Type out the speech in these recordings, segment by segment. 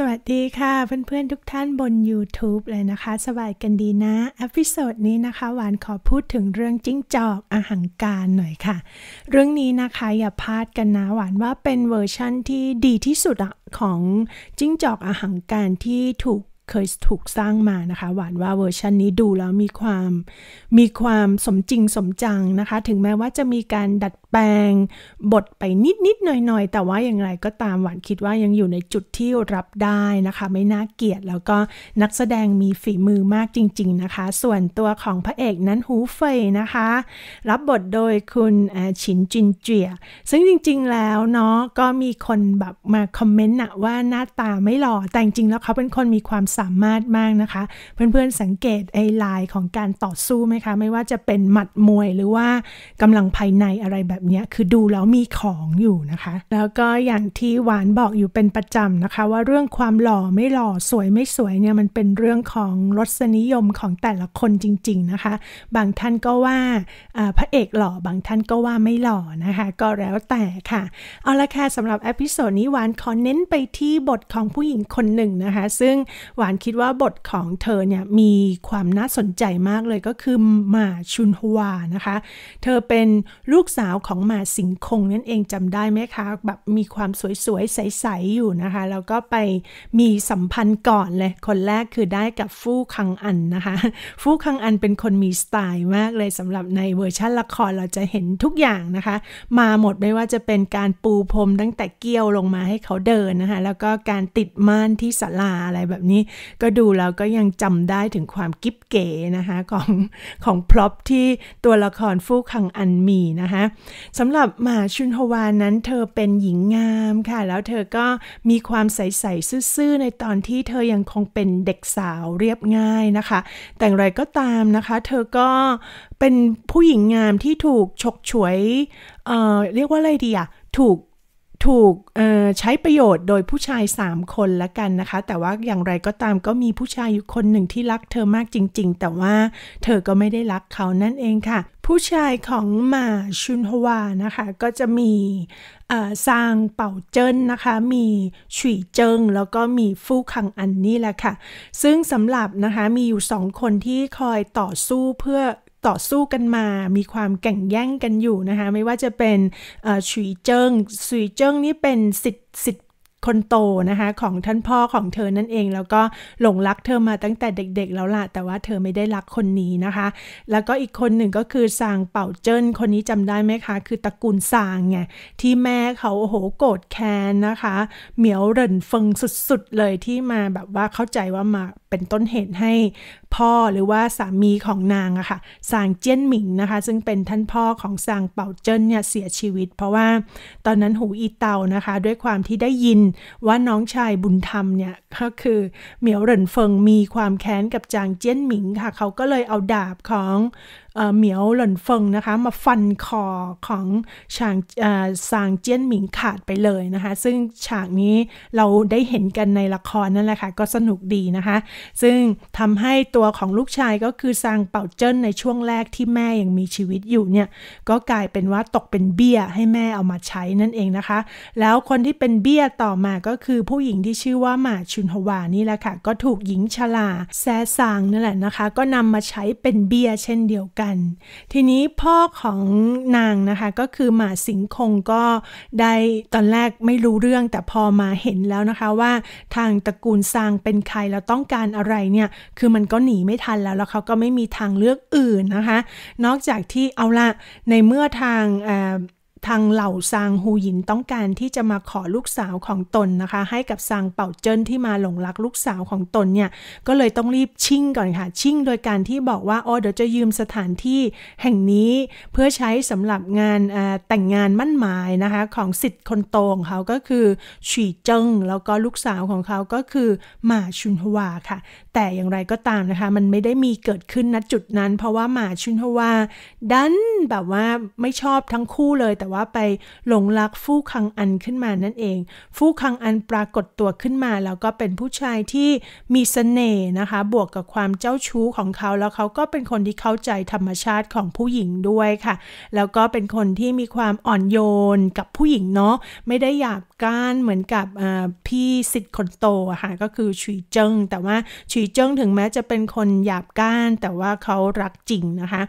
สวัสดีค่ะเพื่อนๆทุกท่านบน YouTube เลยนะคะ สบายกันดีนะอพิโซดนี้นะคะหวานขอพูดถึงเรื่องจิ้งจอกอาหังการหน่อยค่ะ เรื่องนี้นะคะอย่าพลาดกันนะหวานว่าเป็นเวอร์ชั่นที่ดีที่สุดของจิ้งจอกอาหังการที่ถูกเคยถูกสร้างมานะคะหวานว่าเวอร์ชันนี้ดูแล้วมีความมีความสมจริงสมจังนะคะถึงแม้ว่าจะมีการดัดลงบทไปนิดนิดหน่อยหน่อยแต่ว่าอย่างไรก็ตามหวานคิดว่ายังอยู่ในจุดที่รับได้นะคะ ไม่น่าเกลียดแล้วก็นักแสดงมีฝีมือมากจริงๆนะคะ ส่วนตัวของพระเอกนั้นหูเฟยนะคะ รับบทโดยคุณฉินจินเจียซึ่งจริง ๆแล้วเนาะก็มีคนแบบมาคอมเมนต์นะว่าหน้าตาไม่หล่อแต่จริงๆแล้วเขาเป็นคนมีความสามารถมากนะคะเพื่อนๆสังเกตไอ้ลายของการต่อสู้ไหมคะไม่ว่าจะเป็นหมัดมวย หรือว่ากำลังภายในอะไรแบบนี้คือดูแล้วมีของอยู่นะคะ แล้วก็อย่างที่หวานบอกอยู่เป็นประจำนะคะ ว่าเรื่องความหล่อไม่หล่อสวยไม่สวยเนี่ย มันเป็นเรื่องของรสนิยมของแต่ละคนจริงๆนะคะ บางท่านก็ว่าพระเอกหล่อบางท่านก็ว่าไม่หล่อนะคะ ก็แล้วแต่ค่ะเอาละค่ะสำหรับอพิโซดนี้หวานขอเน้นไปที่บทของผู้หญิงคนหนึ่งนะคะซึ่งหวานคิดว่าบทของเธอเนี่ยมีความน่าสนใจมากเลยก็คือมาชุนฮวานะคะเธอเป็นลูกสาวของหมาสิงคงนั่นเองจำได้ไหมคะแบบมีความสวย ๆ ใส ๆ อยู่นะคะ แล้วก็ไปมีสัมพันธ์ก่อนเลย คนแรกคือได้กับฟู่คังอันนะคะ ฟู่คังอันเป็นคนมีสไตล์มากเลยสำหรับในเวอร์ชันละครเราจะเห็นทุกอย่างนะคะ มาหมดไม่ว่าจะเป็นการปูพรมตั้งแต่เกี้ยวลงมาให้เขาเดินนะคะ แล้วก็การติดม่านที่ศาลาอะไรแบบนี้ก็ดูแล้วก็ยังจำได้ถึงความกิ๊บเก๋นะคะของของพล็อปที่ตัวละครฟู่คังอันมีนะคะสำหรับหมาชุนฮวานั้นเธอเป็นหญิงงามค่ะ แล้วเธอก็มีความใสๆซื่อ ๆ ในตอนที่เธอยังคงเป็นเด็กสาวเรียบง่ายนะคะ แต่อย่างไรก็ตามนะคะ เธอก็เป็นผู้หญิงงามที่ถูกฉกฉวยเเรียกว่าอะไรดีอะถูกถูกใช้ประโยชน์โดยผู้ชาย 3 คนละกันนะคะ แต่ว่าอย่างไรก็ตามก็มีผู้ชายอยู่คนหนึ่งที่รักเธอมากจริงๆ แต่ว่าเธอก็ไม่ได้รักเขานั่นเองค่ะ ผู้ชายของมาชุนฮวานะคะ ก็จะมีซางเป่าเจิ้นนะคะ มีฉุยเจิงแล้วก็มีฟู่คังอันนี่แหละค่ะ ซึ่งสำหรับนะคะมีอยู่สองคนที่คอยต่อสู้เพื่อต่อสู้กันมา มีความแข่งแย่งกันอยู่นะคะไม่ว่าจะเป็นฉุยเจิงฉุยเจิงนี่เป็นสิทธิสิทธิคนโตนะคะ ของท่านพ่อของเธอนั่นเอง แล้วก็หลงรักเธอมาตั้งแต่เด็ก ๆ แล้วล่ะ แต่ว่าเธอไม่ได้รักคนนี้นะคะ แล้วก็อีกคนหนึ่งก็คือซางเป่าเจิ้น คนนี้จำได้ไหมคะ คือตระกูลซางไงที่แม่เขาโอ้โหโกรธแค้นนะคะ เหมียวเรินฟงสุดๆเลยที่มาแบบว่าเข้าใจว่ามาเป็นต้นเหตุให้พ่อหรือว่าสามีของนางอะคะ่ะซางเจี้ยนหมิงนะคะ ซึ่งเป็นท่านพ่อของซางเป่าเจิ้นเนี่ยเสียชีวิต เพราะว่าตอนนั้นหูอีเตานะคะ ด้วยความที่ได้ยินว่าน้องชายบุญธรรมเนี่ย ก็คือ เหมียวเหรินเฟิงมีความแค้นกับจางเจี้ยนหมิงค่ะ เขาก็เลยเอาดาบของเหมียวหล่นเฟิงนะคะมาฟันคอของฉางซางเจี้ยนหมิงขาดไปเลยนะคะ ซึ่งฉากนี้เราได้เห็นกันในละครนั่นแหละค่ะก็สนุกดีนะคะ ซึ่งทำให้ตัวของลูกชายก็คือซางเป่าเจิ้นในช่วงแรกที่แม่ยังมีชีวิตอยู่เนี่ยก็กลายเป็นว่าตกเป็นเบี้ยให้แม่เอามาใช้นั่นเองนะคะ แล้วคนที่เป็นเบี้ยต่อมา ก็คือผู้หญิงที่ชื่อว่าหมาชุนฮวานี่แหละค่ะก็ถูกหญิงชลาแซซางนั่นแหละนะคะก็นำมาใช้เป็นเบี้ยเช่นเดียวกันันทีนี้พ่อของนางนะคะ ก็คือหมาสิงคงก็ได้ตอนแรกไม่รู้เรื่องแต่พอมาเห็นแล้วนะคะว่าทางตระกูลซางเป็นใคร แล้วต้องการอะไรเนี่ยคือมันก็หนีไม่ทันแล้วแล้วเขาก็ไม่มีทางเลือกอื่นนะคะ นอกจากที่เอาละในเมื่อทางทางเหล่าซางฮูหยินต้องการที่จะมาขอลูกสาวของตนนะคะ ให้กับซางเป่าเจิ้นที่มาหลงรักลูกสาวของตนเนี่ย ก็เลยต้องรีบชิ่งก่อนค่ะ ชิ่งโดยการที่บอกว่าอ๋อเดี๋ยวจะยืมสถานที่แห่งนี้ เพื่อใช้สำหรับงานแต่งงานมั่นหมายนะคะ ของสิทธิ์คนโตของเขาก็คือฉีเจิ้งแล้วก็ลูกสาวของเขาก็คือหมาชุนฮวาค่ะแต่อย่างไรก็ตามนะคะ มันไม่ได้มีเกิดขึ้นณจุดนั้น เพราะว่าหมาชุนฮวาดันแบบว่าไม่ชอบทั้งคู่เลย แต่ว่าไปหลงรักฟู่คังอันขึ้นมานั่นเอง ฟู่คังอันปรากฏตัวขึ้นมาแล้วก็เป็นผู้ชายที่มีสเสน่ห์นะคะ บวกกับความเจ้าชู้ของเขา แล้วเขาก็เป็นคนที่เข้าใจธรรมชาติของผู้หญิงด้วยค่ะ แล้วก็เป็นคนที่มีความอ่อนโยนกับผู้หญิงเนาะไม่ได้หยาบก้านเหมือนกับพี่สิทธิ์คนโตค่ะก็คือชุยเจิงแต่ว่าชุยเจิงถึงแม้จะเป็นคนหยาบก้านแต่ว่าเขารักจริงนะคะ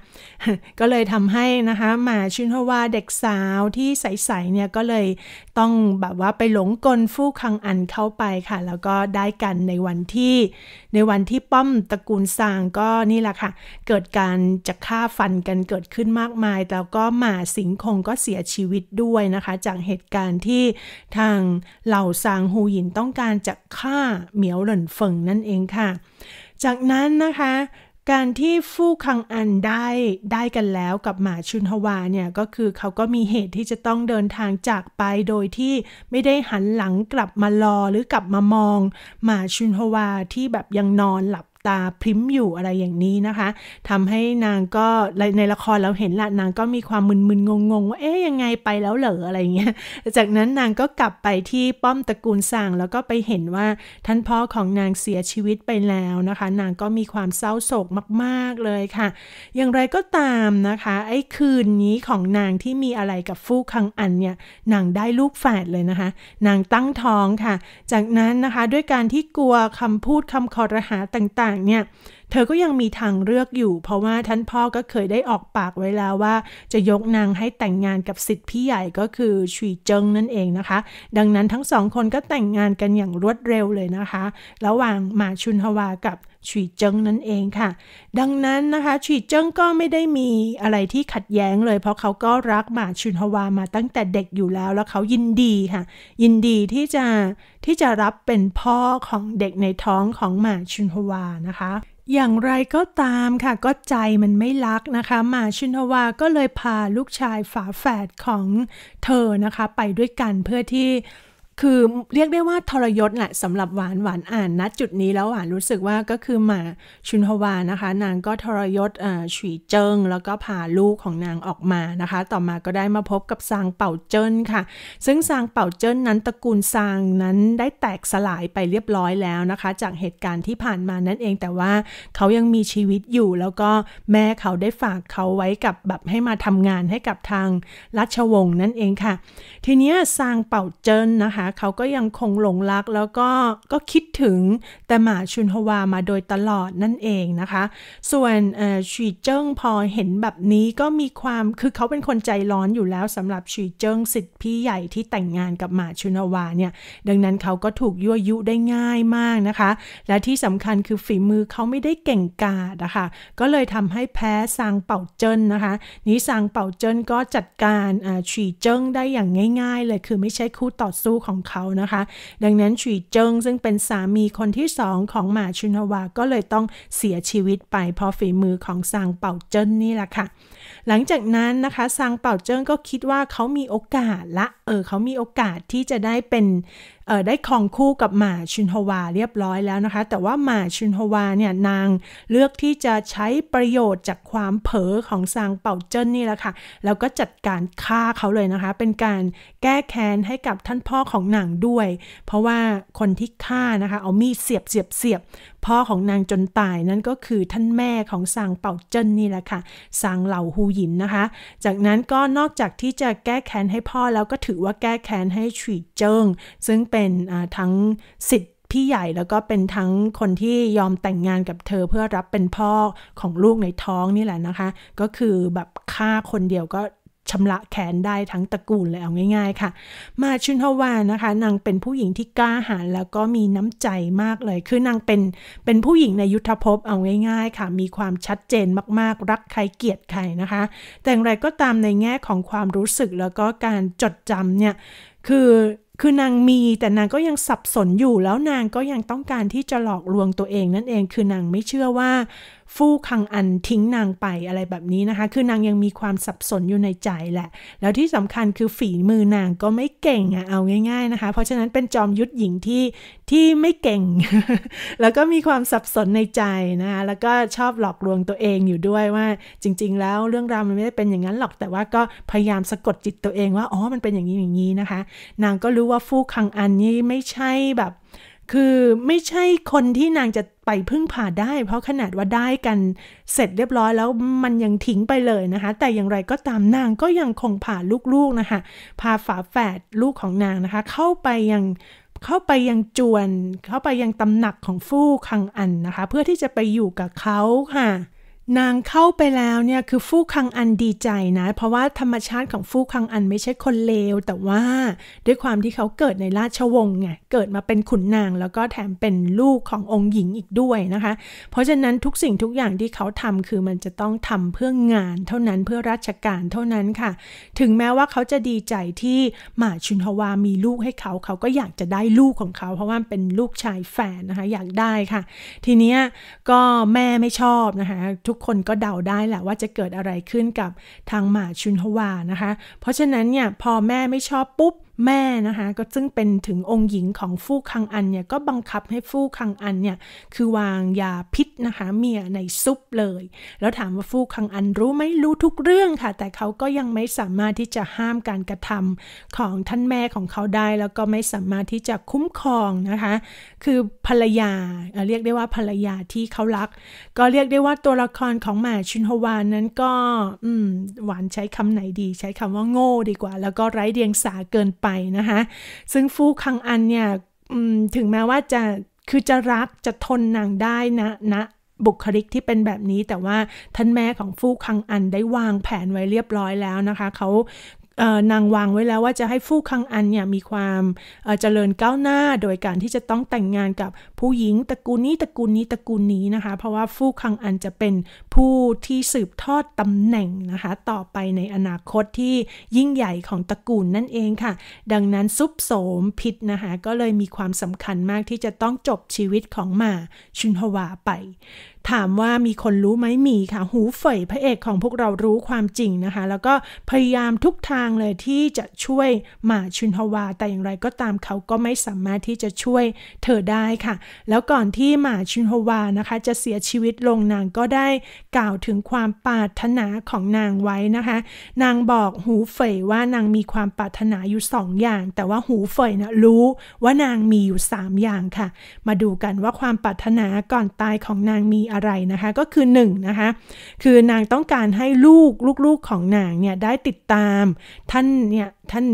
ก็เลยทำให้นะคะหมาชินฮวาเด็กสาวที่ใสๆเนี่ยก็เลยต้องแบบว่าไปหลงกลฟู่คังอันเข้าไปค่ะแล้วก็ได้กันในวันที่ในวันที่ป้อมตระกูลซางก็นี่แหละค่ะเกิดการจะฆ่าฟันกันเกิดขึ้นมากมายแล้วก็หมาสิงคงก็เสียชีวิตด้วยนะคะจากเหตุการณ์ที่ทางเหล่าซางฮูหยินต้องการจะฆ่าเหมียวเหลินเฟิงนั่นเองค่ะ จากนั้นนะคะ การที่ฟู่คังอันได้ได้กันแล้วกับหมาชุนฮวาเนี่ย ก็คือเขาก็มีเหตุที่จะต้องเดินทางจากไปโดยที่ไม่ได้หันหลังกลับมารอหรือกลับมามองหมาชุนฮวาที่แบบยังนอนหลับตาพริ้มอยู่อะไรอย่างนี้นะคะ ทำให้นางก็ในละครเราเห็นละนางก็มีความมึนๆงงๆว่าเอ๊ยยังไงไปแล้วเหรออะไรเงี้ยจากนั้นนางก็กลับไปที่ป้อมตระกูลส่งแล้วก็ไปเห็นว่าท่านพ่อ ของนางเสียชีวิตไปแล้วนะคะ นางก็มีความเศร้าโศกมากๆเลยค่ะ อย่างไรก็ตามนะคะ ไอ้คืนนี้ของนางที่มีอะไรกับฟู่คังอันเนี่ยนางได้ลูกแฝดเลยนะคะ นางตั้งท้องค่ะ จากนั้นนะคะด้วยการที่กลัวคำพูดคำคอรหาต่างเนี่ยเธอก็ยังมีทางเลือกอยู่เพราะว่าท่านพ่อก็เคยได้ออกปากไว้แล้วว่าจะยกนางให้แต่งงานกับสิทธิ์พี่ใหญ่ก็คือชุยเจิงนั่นเองนะคะ ดังนั้นทั้งสองคนก็แต่งงานกันอย่างรวดเร็วเลยนะคะ ระหว่างหมาชุนฮวากับฉีเจิงนั่นเองค่ะ ดังนั้นนะคะฉีเจิงก็ไม่ได้มีอะไรที่ขัดแย้งเลย เพราะเขาก็รักหมาชุนฮวามาตั้งแต่เด็กอยู่แล้ว แล้วเขายินดีค่ะ ยินดีที่จะที่จะรับเป็นพ่อของเด็กในท้องของหมาชุนฮวานะคะอย่างไรก็ตามค่ะ ก็ใจมันไม่รักนะคะ มาชินวาก็เลยพาลูกชายฝาแฝดของเธอนะคะ ไปด้วยกันเพื่อที่คือเรียกได้ว่าทรยศแหละสำหรับหวานหวานอ่านนะจุดนี้แล้วหวานรู้สึกว่าก็คือหมาชุนฮวานะคะ นางก็ทรยศฉีเจิงแล้วก็พาลูกของนางออกมานะคะ ต่อมาก็ได้มาพบกับซางเป่าเจิ้นค่ะ ซึ่งซางเป่าเจิ้นนั้นตระกูลซางนั้นได้แตกสลายไปเรียบร้อยแล้วนะคะ จากเหตุการณ์ที่ผ่านมานั่นเอง แต่ว่าเขายังมีชีวิตอยู่ แล้วก็แม่เขาได้ฝากเขาไว้กับแบบให้มาทำงานให้กับทางราชวงศ์นั่นเองค่ะ ทีนี้ซางเป่าเจิ้นนะคะเขาก็ยังคงหลงรัก แล้วก็ ก็คิดถึงแต่หมาชุนฮวา มาโดยตลอดนั่นเองนะคะ ส่วนชีเจิ้งพอเห็นแบบนี้ก็มีความคือเขาเป็นคนใจร้อนอยู่แล้วสำหรับชีเจิ้งสิทธิพี่ใหญ่ที่แต่งงานกับหมาชุนฮวาเนี่ยดังนั้นเขาก็ถูก ยั่วยุได้ง่ายมากนะคะ และที่สำคัญคือฝีมือเขาไม่ได้เก่งกาดนะคะก็เลยทำให้แพ้ซางเป่าเจิ้นนะคะนี้ซางเป่าเจิ้นก็จัดการชีเจิ้งได้อย่างง่ายๆเลยคือไม่ใช่คู่ต่อสู้ของของเขานะคะ ดังนั้นฉุยเจิงซึ่งเป็นสามีคนที่สองของหมาชุนฮวาก็เลยต้องเสียชีวิตไปเพราะฝีมือของซางเป่าเจิ้นนี่แหละค่ะ หลังจากนั้นนะคะซางเป่าเจิ้งก็คิดว่าเขามีโอกาสละเออเขามีโอกาสที่จะได้เป็นได้ครองคู่กับหมาชุนฮวาเรียบร้อยแล้วนะคะ แต่ว่าหมาชุนฮวาเนี่ยนางเลือกที่จะใช้ประโยชน์จากความเผลอของซางเป่าเจิ้นนี่แหละค่ะแล้วก็จัดการฆ่าเขาเลยนะคะ เป็นการแก้แค้นให้กับท่านพ่อของนางด้วย เพราะว่าคนที่ฆ่านะคะ เอามีดเสียบเสียบเสียบพ่อของนางจนตายนั่นก็คือท่านแม่ของซางเป่าเจิ้นนี่แหละค่ะซางเหล่าฮูหยินนะคะ จากนั้นก็นอกจากที่จะแก้แค้นให้พ่อแล้วก็ถือว่าแก้แค้นให้ฉียเจิ้งซึ่งเป็นเป็นทั้งสิทธิ์พี่ใหญ่แล้วก็เป็นทั้งคนที่ยอมแต่งงานกับเธอเพื่อรับเป็นพ่อของลูกในท้องนี่แหละนะคะ ก็คือแบบฆ่าคนเดียวก็ชำระแค้นได้ทั้งตระกูลเลยเอาง่าย ๆค่ะ มาชุนฮวานะคะนางเป็นผู้หญิงที่กล้าหาญแล้วก็มีน้ำใจมากเลยคือนางเป็นเป็นผู้หญิงในยุทธภพเอาง่ายๆ ค่ะ มีความชัดเจนมากๆ รักใครเกลียดใครนะคะ แต่อย่างไรก็ตามในแง่ของความรู้สึกแล้วก็การจดจำเนี่ยคือคือนางมีแต่นางก็ยังสับสนอยู่แล้วนางก็ยังต้องการที่จะหลอกลวงตัวเองนั่นเองคือนางไม่เชื่อว่าฟู่คังอันทิ้งนางไปอะไรแบบนี้นะคะ คือนางยังมีความสับสนอยู่ในใจแหละ แล้วที่สำคัญคือฝีมือนางก็ไม่เก่งอะเอาง่ายๆนะคะ เพราะฉะนั้นเป็นจอมยุทธหญิงที่ที่ไม่เก่ง แล้วก็มีความสับสนในใจนะคะ แล้วก็ชอบหลอกลวงตัวเองอยู่ด้วยว่า จริงๆแล้วเรื่องราวมันไม่ได้เป็นอย่างนั้นหรอก แต่ว่าก็พยายามสะกดจิตตัวเอง ว่าอ๋อ มันเป็นอย่างนี้อย่างนี้นะคะ นางก็รู้ว่าฟู่คังอันนี้ไม่ใช่แบบคือไม่ใช่คนที่นางจะไปพึ่งพาได้ เพราะขนาดว่าได้กันเสร็จเรียบร้อยแล้วมันยังทิ้งไปเลยนะคะ แต่อย่างไรก็ตามนางก็ยังคงพาลูกๆนะคะพาฝาแฝดลูกของนางนะคะ เข้าไปยังเข้าไปยังจวน เข้าไปยังตำหนักของฟู่คังอันนะคะ เพื่อที่จะไปอยู่กับเขาค่ะนางเข้าไปแล้วเนี่ยคือฟู่คังอันดีใจนะ เพราะว่าธรรมชาติของฟู่คังอันไม่ใช่คนเลว แต่ว่าด้วยความที่เขาเกิดในราชวงศ์ไงเกิดมาเป็นขุนนางแล้วก็แถมเป็นลูกขององค์หญิงอีกด้วยนะคะเพราะฉะนั้นทุกสิ่งทุกอย่างที่เขาทำคือมันจะต้องทำเพื่องาน เท่านั้นเพื่อราชการเท่านั้นค่ะ ถึงแม้ว่าเขาจะดีใจที่หมาชุนฮวามีลูกให้เขาเขาก็อยากจะได้ลูกของเขา เพราะว่าเป็นลูกชายแฝดนะคะอยากได้ค่ะ ทีเนี้ยก็แม่ไม่ชอบนะคะทุกกคนก็เดาได้แหละว่าจะเกิดอะไรขึ้นกับทางหมาชุนฮวานะคะ เพราะฉะนั้นเนี่ยพอแม่ไม่ชอบปุ๊บแม่นะคะก็ซึ่งเป็นถึงองค์หญิงของฟู่คังอันเนี่ยก็บังคับให้ฟู่คังอันเนี่ยคือวางยาพิษนะคะเมียในซุปเลย แล้วถามว่าฟู่คังอันรู้ไหมรู้ทุกเรื่องค่ะ แต่เขาก็ยังไม่สามารถที่จะห้ามการกระทำของท่านแม่ของเขาได้แล้วก็ไม่สามารถที่จะคุ้มครองนะคะ คือภรรยา เรียกได้ว่าภรรยาที่เขารัก ก็เรียกได้ว่าตัวละครของหมาชินฮวานนั้นก็อืมหวานใช้คำไหนดี ใช้คำว่าโง่ดีกว่า แล้วก็ไร้เดียงสาเกินไปไปนะคะซึ่งฟูคังอันเนี่ยถึงแม้ว่าจะคือจะรักจะทนนางได้นะนะบุคลิกที่เป็นแบบนี้แต่ว่าท่านแม่ของฟูคังอันได้วางแผนไว้เรียบร้อยแล้วนะคะเขานางวางไว้แล้วว่าจะให้ฟู่คังอันเนี่ย มีความเจริญก้าวหน้าโดยการที่จะต้องแต่งงานกับผู้หญิงตระกูลนี้ตระกูลนี้ตระกูลนี้นะคะเพราะว่าฟู่คังอันจะเป็นผู้ที่สืบทอดตำแหน่งนะคะต่อไปในอนาคตที่ยิ่งใหญ่ของตระกูลนั่นเองค่ะดังนั้นซุปโสมพิษนะคะก็เลยมีความสำคัญมากที่จะต้องจบชีวิตของมาชุนฮวาไปถามว่ามีคนรู้ไหมมีค่ะ หูเฟยพระเอกของพวกเรารู้ความจริงนะคะแล้วก็พยายามทุกทางเลยที่จะช่วยหมาชุนฮวาแต่อย่างไรก็ตามเขาก็ไม่สามารถที่จะช่วยเธอได้ค่ะ แล้วก่อนที่หมาชุนฮวานะคะ จะเสียชีวิตลงนางก็ได้กล่าวถึงความปรารถนาของนางไว้นะคะ นางบอกหูเฟยว่านางมีความปรารถนาอยู่2ออย่าง แต่ว่าหูเฟยนะรู้ว่านางมีอยู่ 3 อย่างค่ะ มาดูกันว่าความปรารถนาก่อนตายของนางมีอะอะไร นะคะ ก็คือ1นนะคะคือนางต้องการให้ลูก ลูกๆของ นางเนี่ย ได้ติดตามท่านเนี่ยท่าน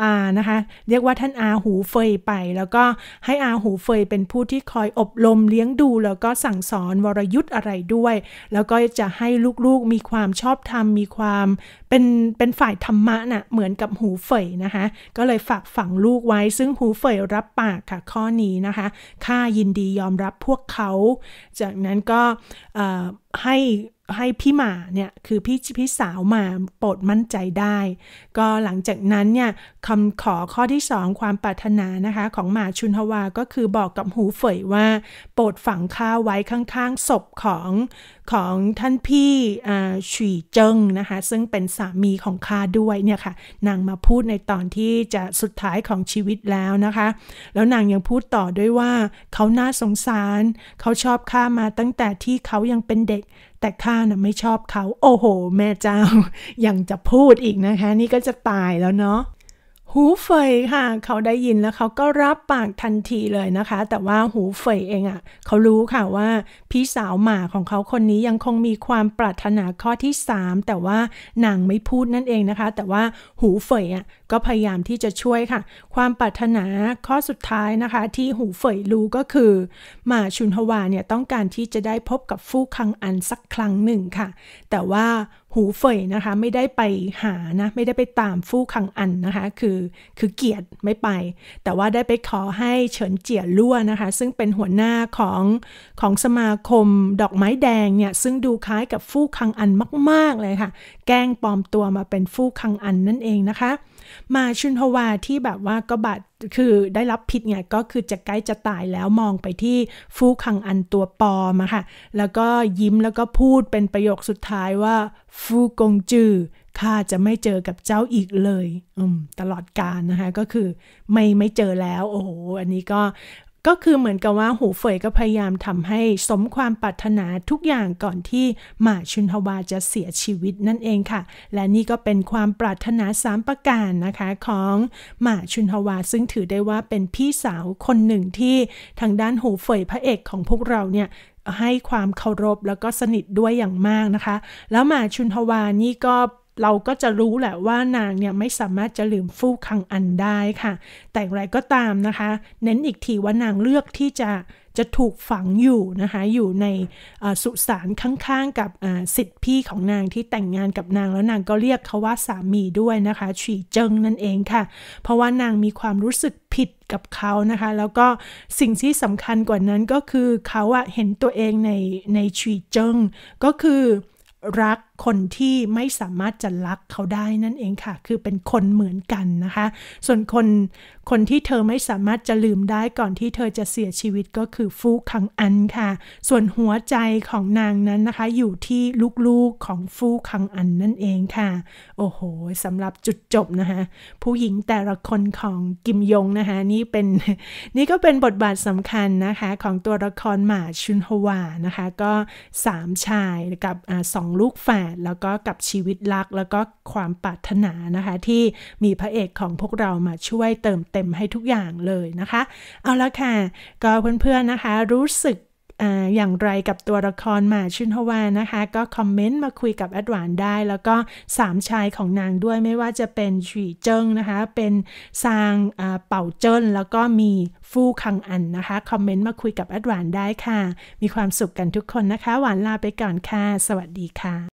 อานะคะเรียกว่าท่านอาหูเฟยไป แล้วก็ให้อาหูเฟยเป็นผู้ที่คอยอบรมเลี้ยงดู แล้วก็สั่งสอนวรยุทธ์อะไรด้วย แล้วก็จะให้ลูกๆมีความชอบธรรมมีความเป็นเป็นฝ่ายธรรมะนะ่ะเหมือนกับหูเฟยนะคะก็เลยฝากฝังลูกไว้ซึ่งหูเฟยรับปากค่ะข้อนี้นะคะข้ายินดียอมรับพวกเขาจากนั้นก็ให้ให้พี่หมาเนี่ยคือพี่พี่สาวมาโปรดมั่นใจได้ ก็หลังจากนั้นเนี่ยคำขอข้อที่สองความปรารถนานะคะของหมาชุนฮวา ก็คือบอกกับหูเฟยว่า โปรดฝังข้าไว้ข้างๆ ศพของของท่านพี่ฉีเจิงนะคะซึ่งเป็นสามีของข้าด้วยเนี่ยค่ะนางมาพูดในตอนที่จะสุดท้ายของชีวิตแล้วนะคะ แล้วนางยังพูดต่อด้วยว่า เขาน่าสงสาร เขาชอบข้ามาตั้งแต่ที่เขายังเป็นเด็กแต่ข้านะ่ะไม่ชอบเขา โอ้โห แม่เจ้า ยังจะพูดอีกนะคะ นี่ก็จะตายแล้วเนาะหูเฟยค่ะ เขาได้ยินแล้วเขาก็รับปากทันทีเลยนะคะ แต่ว่าหูเฟยเองอะ่ะเขารู้ค่ะว่าพี่สาวหมาของเขาคนนี้ยังคงมีความปรารถนาข้อที่ 3 แต่ว่านางไม่พูดนั่นเองนะคะแต่ว่าหูเฟยอะ่ะก็พยายามที่จะช่วยค่ะ ความปรารถนาข้อสุดท้ายนะคะ ที่หูเฟยรู้ก็คือหมาชุนฮวาเนี่ยต้องการที่จะได้พบกับฟู่คังอันสักครั้งหนึ่งค่ะ แต่ว่าหูเฟยนะคะไม่ได้ไปหานะไม่ได้ไปตามฟู่คังอันนะคะคือคือเกียรติไม่ไป แต่ว่าได้ไปขอให้เฉินเจียลั่วนะคะ ซึ่งเป็นหัวหน้าของของสมาคมดอกไม้แดงเนี่ยซึ่งดูคล้ายกับฟู่คังอันมากๆเลยค่ะแกล้งปลอมตัวมาเป็นฟู่คังอันนั่นเองนะคะ มาชุนฮวาที่แบบว่าก็บาดคือได้รับพิษไงก็คือจะใกล้จะตายแล้วมองไปที่ฟูคังอันตัวปอมาค่ะ แล้วก็ยิ้มแล้วก็พูดเป็นประโยคสุดท้ายว่าฟูกงจือข้าจะไม่เจอกับเจ้าอีกเลย อืมตลอดการนะคะก็คือ ไม่ไม่เจอแล้วโอ้โหอันนี้ก็ก็คือเหมือนกับว่าหูเฟยก็พยายามทำให้สมความปรารถนาทุกอย่างก่อนที่หมาชุนฮวาจะเสียชีวิตนั่นเองค่ะ และนี่ก็เป็นความปรารถนาสามประการนะคะของหมาชุนฮวา ซึ่งถือได้ว่าเป็นพี่สาวคนหนึ่งที่ทางด้านหูเฟยพระเอกของพวกเราเนี่ยให้ความเคารพแล้วก็สนิทด้วยอย่างมากนะคะ แล้วหมาชุนฮวานี่ก็เราก็จะรู้แหละว่านางเนี่ยไม่สามารถจะลืมฟู่คังอันได้ค่ะ แต่อย่างไรก็ตามนะคะ เน้นอีกทีว่านางเลือกที่จะจะถูกฝังอยู่นะคะอยู่ในสุสานข้าง ๆกับสิทธิพี่ของนางที่แต่งงานกับนางแล้วนางก็เรียกเขาว่าสามีด้วยนะคะ ฉีเจิงนั่นเองค่ะ เพราะว่านางมีความรู้สึกผิดกับเขานะคะ แล้วก็สิ่งที่สำคัญกว่านั้นก็คือเขาอะเห็นตัวเองในในฉีเจิงก็คือรักคนที่ไม่สามารถจะ รักเขาได้นั่นเองค่ะ คือเป็นคนเหมือนกันนะคะ ส่วนคน คนที่เธอไม่สามารถจะลืมได้ก่อนที่เธอจะเสียชีวิตก็คือฟูคังอันค่ะ ส่วนหัวใจของนางนั้นนะคะ อยู่ที่ลูกๆของฟูคังอันนั่นเองค่ะ โอ้โหสำหรับจุดจบนะคะผู้หญิงแต่ละคนของกิมยงนะคะนี่เป็นนี่ก็เป็นบทบาทสำคัญนะคะของตัวละครหมาชุนฮวานะคะก็สามชายกับอสองลูกแฝแล้วก็กับชีวิตรักแล้วก็ความปรารถนานะคะที่มีพระเอกของพวกเรามาช่วยเติมเต็มให้ทุกอย่างเลยนะคะ เอาละค่ะ ก็เพื่อนๆนะคะรู้สึกอย่างไรกับตัวละครมาชุนฮวานะคะ ก็คอมเมนต์มาคุยกับแอดวานได้แล้วก็สามชายของนางด้วยไม่ว่าจะเป็นฉีเจิงนะคะ เป็นซางเป่าเจิ้นแล้วก็มีฟู่คังอันนะคะคอมเมนต์มาคุยกับแอดวานได้ค่ะมีความสุขกันทุกคนนะคะ หวานลาไปก่อนค่ะสวัสดีค่ะ